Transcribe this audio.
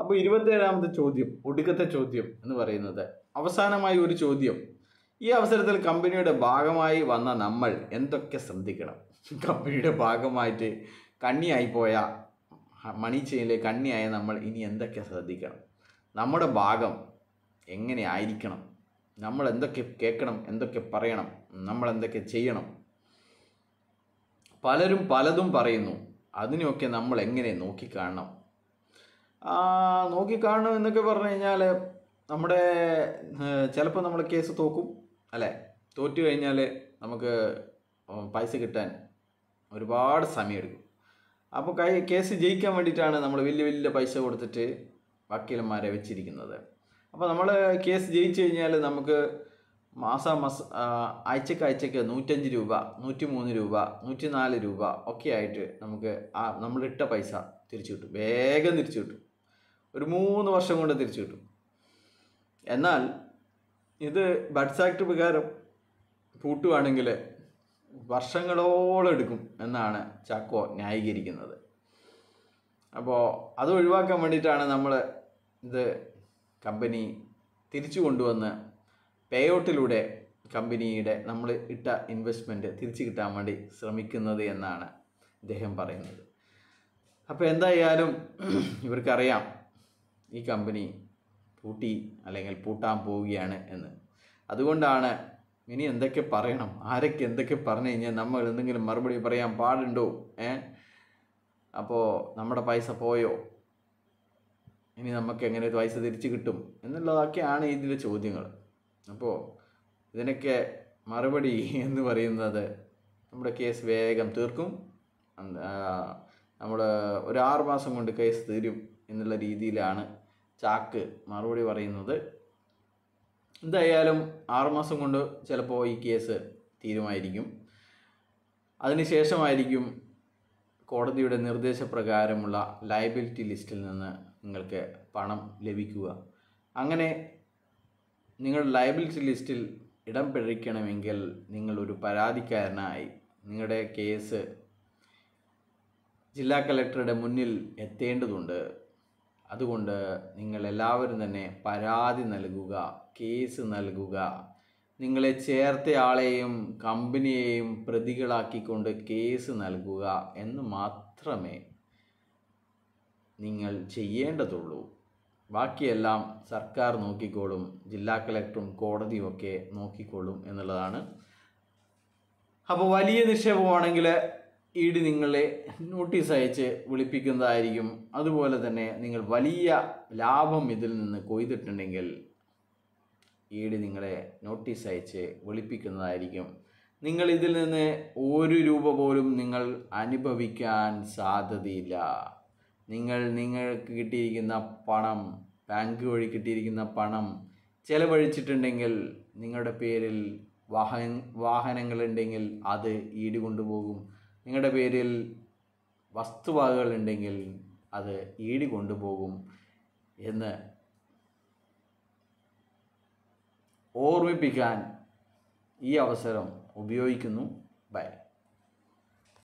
അപ്പോൾ ഇരുപത്തേഴാമത്തെ ചോദ്യം ഒടുക്കത്തെ ചോദ്യം എന്ന് പറയുന്നത് അവസാനമായി ഒരു ചോദ്യം ഈ അവസരത്തിൽ കമ്പനിയുടെ ഭാഗമായി വന്ന നമ്മൾ എന്തൊക്കെ ശ്രദ്ധിക്കണം കമ്പനിയുടെ ഭാഗമായിട്ട് കണ്ണിയായിപ്പോയ മണി ചെയിനിലെ കണ്ണിയായ നമ്മൾ ഇനി എന്തൊക്കെ ശ്രദ്ധിക്കണം നമ്മുടെ ഭാഗം എങ്ങനെ ആയിരിക്കണം നമ്മൾ എന്തൊക്കെ കേൾക്കണം എന്തൊക്കെ പറയണം നമ്മൾ എന്തൊക്കെ ചെയ്യണം പലരും പലതും പറയുന്നു അതിനെയൊക്കെ നമ്മൾ എങ്ങനെ നോക്കിക്കാണണം നോക്കിക്കാണും എന്നൊക്കെ പറഞ്ഞു കഴിഞ്ഞാൽ നമ്മുടെ ചിലപ്പോൾ നമ്മൾ കേസ് തോക്കും അല്ലേ തോറ്റു കഴിഞ്ഞാൽ നമുക്ക് പൈസ കിട്ടാൻ ഒരുപാട് സമയമെടുക്കും അപ്പോൾ കൈ കേസ് ജയിക്കാൻ വേണ്ടിയിട്ടാണ് നമ്മൾ വലിയ വലിയ പൈസ കൊടുത്തിട്ട് വക്കീലന്മാരെ വെച്ചിരിക്കുന്നത് അപ്പോൾ നമ്മൾ കേസ് ജയിച്ചു കഴിഞ്ഞാൽ നമുക്ക് മാസാ മാസ ആഴ്ചക്ക് ആഴ്ചക്ക് നൂറ്റഞ്ച് രൂപ നൂറ്റി മൂന്ന് രൂപ നൂറ്റി നാല് രൂപ ഒക്കെ ആയിട്ട് നമുക്ക് ആ നമ്മളിട്ട പൈസ തിരിച്ചു കിട്ടും വേഗം തിരിച്ചു കിട്ടും ഒരു മൂന്ന് വർഷം കൊണ്ട് തിരിച്ചു കിട്ടും എന്നാൽ ഇത് ബഡ്സ് ആക്ട് പ്രകാരം പൂട്ടുവാണെങ്കിൽ വർഷങ്ങളോളം എടുക്കും എന്നാണ് ചാക്കോ ന്യായീകരിക്കുന്നത് അപ്പോൾ അത് ഒഴിവാക്കാൻ വേണ്ടിയിട്ടാണ് നമ്മൾ ഇത് കമ്പനി തിരിച്ചു കൊണ്ടുവന്ന് പേ ഔട്ടിലൂടെ കമ്പനിയുടെ നമ്മൾ ഇട്ട ഇൻവെസ്റ്റ്മെൻറ്റ് തിരിച്ചു കിട്ടാൻ വേണ്ടി ശ്രമിക്കുന്നത് എന്നാണ് അദ്ദേഹം പറയുന്നത് അപ്പോൾ എന്തായാലും ഇവർക്കറിയാം ഈ കമ്പനി പൂട്ടി അല്ലെങ്കിൽ പൂട്ടാൻ പോവുകയാണ് എന്ന് അതുകൊണ്ടാണ് ഇനി എന്തൊക്കെ പറയണം ആരൊക്കെ എന്തൊക്കെ പറഞ്ഞു കഴിഞ്ഞാൽ നമ്മൾ എന്തെങ്കിലും മറുപടി പറയാൻ പാടുണ്ടോ ഏ അപ്പോൾ നമ്മുടെ പൈസ പോയോ ഇനി നമുക്ക് എങ്ങനെ പൈസ തിരിച്ചു കിട്ടും എന്നുള്ളതൊക്കെയാണ് ഇതിൻ്റെ ചോദ്യങ്ങൾ അപ്പോൾ ഇതിനൊക്കെ മറുപടി എന്ന് പറയുന്നത് നമ്മുടെ കേസ് വേഗം തീർക്കും നമ്മൾ ഒരു ആറ് മാസം കൊണ്ട് കേസ് തീരും എന്നുള്ള രീതിയിലാണ് ചാക്ക് മറുപടി പറയുന്നത് എന്തായാലും ആറുമാസം കൊണ്ട് ചിലപ്പോൾ ഈ കേസ് തീരുമായിരിക്കും അതിനുശേഷമായിരിക്കും കോടതിയുടെ നിർദ്ദേശപ്രകാരമുള്ള ലയബിലിറ്റി ലിസ്റ്റിൽ നിന്ന് നിങ്ങൾക്ക് പണം ലഭിക്കുക അങ്ങനെ നിങ്ങളുടെ ലയബിലിറ്റി ലിസ്റ്റിൽ ഇടം പിഴിക്കണമെങ്കിൽ നിങ്ങളൊരു പരാതിക്കാരനായി നിങ്ങളുടെ കേസ് ജില്ലാ കലക്ടറുടെ മുന്നിൽ എത്തേണ്ടതുണ്ട് അതുകൊണ്ട് നിങ്ങൾ എല്ലാവരും തന്നെ പരാതി നൽകുക കേസ് നൽകുക നിങ്ങളെ ചേർത്തയാളെയും കമ്പനിയെയും പ്രതികളാക്കിക്കൊണ്ട് കേസ് നൽകുക എന്ന് മാത്രമേ നിങ്ങൾ ചെയ്യേണ്ടതുള്ളൂ ബാക്കിയെല്ലാം സർക്കാർ നോക്കിക്കോളും ജില്ലാ കളക്ടറും കോടതിയും ഒക്കെ നോക്കിക്കോളും എന്നുള്ളതാണ് അപ്പോൾ വലിയ നിക്ഷേപമാണെങ്കിൽ ഇ ഡി നിങ്ങളെ നോട്ടീസ് അയച്ച് വിളിപ്പിക്കുന്നതായിരിക്കും അതുപോലെ തന്നെ നിങ്ങൾ വലിയ ലാഭം ഇതിൽ നിന്ന് കൊയ്തിട്ടുണ്ടെങ്കിൽ ഇ ഡി നിങ്ങളെ നോട്ടീസ് അയച്ച് വിളിപ്പിക്കുന്നതായിരിക്കും നിങ്ങൾ ഇതിൽ നിന്ന് ഒരു രൂപ പോലും നിങ്ങൾ അനുഭവിക്കാൻ സാധ്യതയില്ല നിങ്ങൾ നിങ്ങൾക്ക് കിട്ടിയിരിക്കുന്ന പണം ബാങ്ക് വഴി കിട്ടിയിരിക്കുന്ന പണം ചെലവഴിച്ചിട്ടുണ്ടെങ്കിൽ നിങ്ങളുടെ പേരിൽ വാഹന വാഹനങ്ങളുണ്ടെങ്കിൽ അത് ഈട് കൊണ്ടുപോകും നിങ്ങളുടെ പേരിൽ വസ്തുവകകൾ ഉണ്ടെങ്കിൽ അത് ഈടി കൊണ്ടുപോകും എന്ന് ഓർമ്മിപ്പിക്കാൻ ഈ അവസരം ഉപയോഗിക്കുന്നു ബൈ